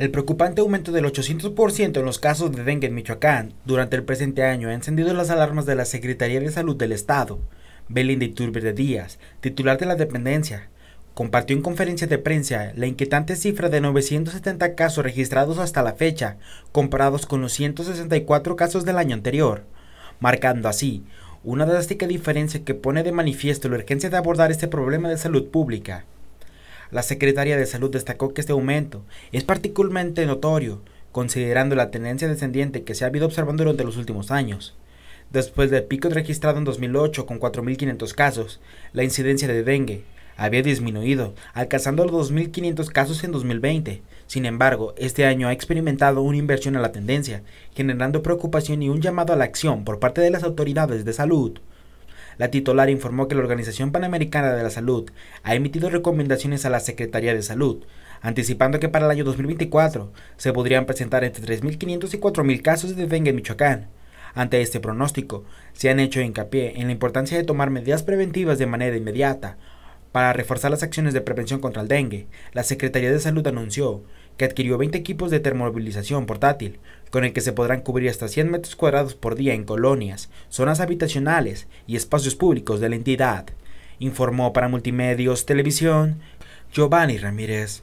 El preocupante aumento del 800% en los casos de dengue en Michoacán durante el presente año ha encendido las alarmas de la Secretaría de Salud del Estado. Belinda de Díaz, titular de la dependencia, compartió en conferencia de prensa la inquietante cifra de 970 casos registrados hasta la fecha, comparados con los 164 casos del año anterior, marcando así una drástica diferencia que pone de manifiesto la urgencia de abordar este problema de salud pública. La secretaria de Salud destacó que este aumento es particularmente notorio, considerando la tendencia descendiente que se ha habido observando durante los últimos años. Después del pico registrado en 2008 con 4.500 casos, la incidencia de dengue había disminuido, alcanzando los 2.500 casos en 2020. Sin embargo, este año ha experimentado una inversión en la tendencia, generando preocupación y un llamado a la acción por parte de las autoridades de salud. La titular informó que la Organización Panamericana de la Salud ha emitido recomendaciones a la Secretaría de Salud, anticipando que para el año 2024 se podrían presentar entre 3.500 y 4.000 casos de dengue en Michoacán. Ante este pronóstico, se han hecho hincapié en la importancia de tomar medidas preventivas de manera inmediata. Para reforzar las acciones de prevención contra el dengue, la Secretaría de Salud anunció que adquirió 20 equipos de termovilización portátil, con el que se podrán cubrir hasta 100 metros cuadrados por día en colonias, zonas habitacionales y espacios públicos de la entidad, informó para Multimedios Televisión Giovanni Ramírez.